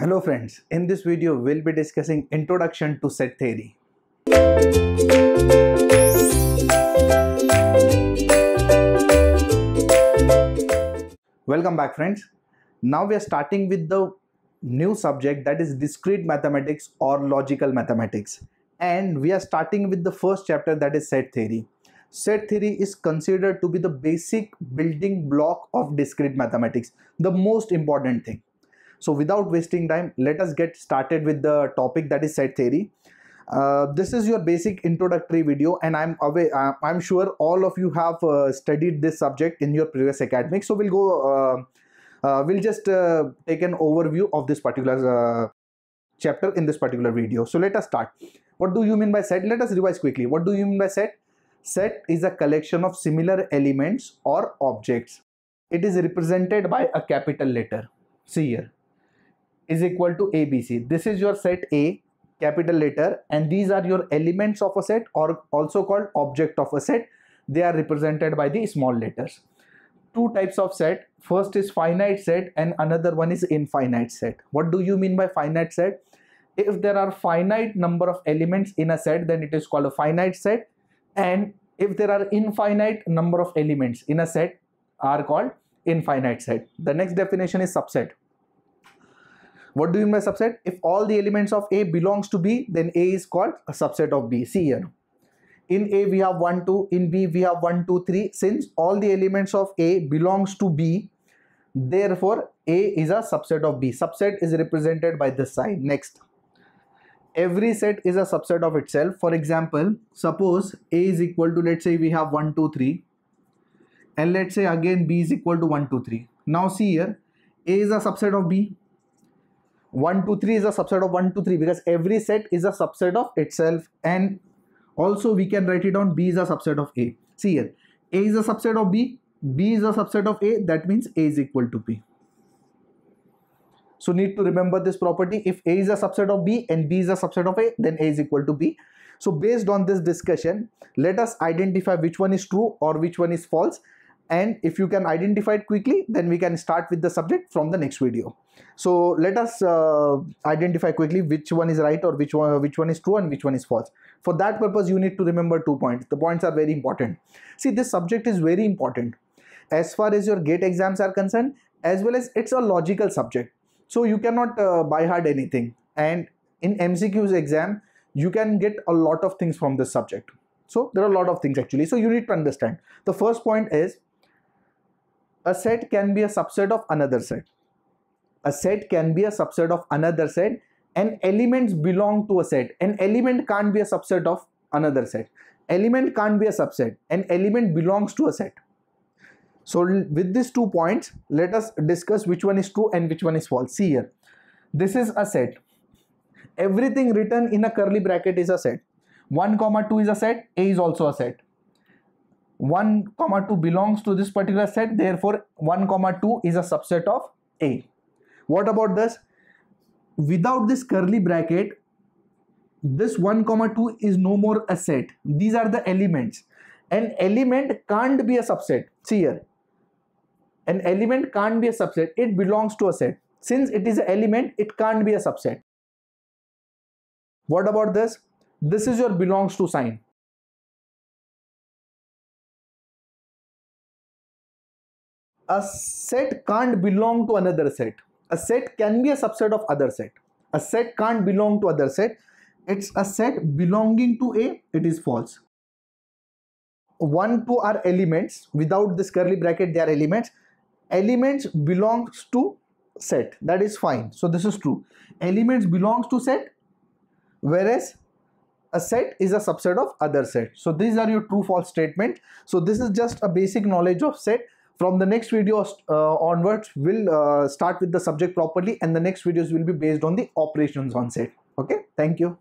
Hello friends, in this video we'll be discussing Introduction to Set Theory. Welcome back friends. Now we are starting with the new subject that is discrete mathematics or logical mathematics and we are starting with the first chapter that is set theory. Set theory is considered to be the basic building block of discrete mathematics, the most important thing so without wasting time, let us get started with the topic that is set theory. Uh, this is your basic introductory video and I'm away uh, I'm sure all of you have uh, studied this subject in your previous academic so we'll go uh, uh we'll just uh, take an overview of this particular chapter in this particular video so let us start what do you mean by set let us revise quickly what do you mean by set set is a collection of similar elements or objects it is represented by a capital letter see here is equal to ABC. This is your set A, capital letter, and these are your elements of a set or also called object of a set. They are represented by the small letters. Two types of set. First is finite set and another one is infinite set. What do you mean by finite set? If there are finite number of elements in a set, then it is called a finite set. And if there are infinite number of elements in a set are called infinite set. The next definition is subset what do you mean by subset? If all the elements of A belongs to B, then A is called a subset of B. See here. In A we have 1, 2. In B we have 1, 2, 3. Since all the elements of A belongs to B, therefore A is a subset of B. Subset is represented by this sign. Next. Every set is a subset of itself. For example, suppose A is equal to let's say we have 1, 2, 3 and let's say again b is equal to 1 2 3 now see here a is a subset of b 1 2 3 is a subset of 1 2 3 because every set is a subset of itself and also we can write it on b is a subset of a see here a is a subset of b b is a subset of a that means a is equal to b so need to remember this property if a is a subset of b and b is a subset of a then a is equal to b so based on this discussion let us identify which one is true or which one is false and if you can identify it quickly then we can start with the subject from the next video so let us uh, identify quickly which one is right or which one which one is true and which one is false for that purpose you need to remember two points the points are very important see this subject is very important as far as your gate exams are concerned as well as it's a logical subject so you cannot uh, buy hard anything and in mcq's exam you can get a lot of things from this subject so there are a lot of things actually so you need to understand the first point is a set can be a subset of another set. A set can be a subset of another set and elements belong to a set. An element can't be a subset of another set. Element can't be a subset. An element belongs to a set. So with these two points, let us discuss which one is true and which one is false. See here. This is a set. Everything written in a curly bracket is a set. 1 comma 2 is a set. A is also a set. 1 comma 2 belongs to this particular set therefore 1 comma 2 is a subset of a what about this without this curly bracket this 1 comma 2 is no more a set these are the elements an element can't be a subset see here an element can't be a subset it belongs to a set since it is an element it can't be a subset what about this this is your belongs to sign a set can't belong to another set. A set can be a subset of other set. A set can't belong to other set. It's a set belonging to A, it is false. 1, 2 are elements. Without this curly bracket, they are elements. Elements belongs to set. That is fine. So this is true. Elements belongs to set, whereas a set is a subset of other set. So these are your true false statement. So this is just a basic knowledge of set from the next video uh, onwards we'll uh, start with the subject properly and the next videos will be based on the operations on set okay thank you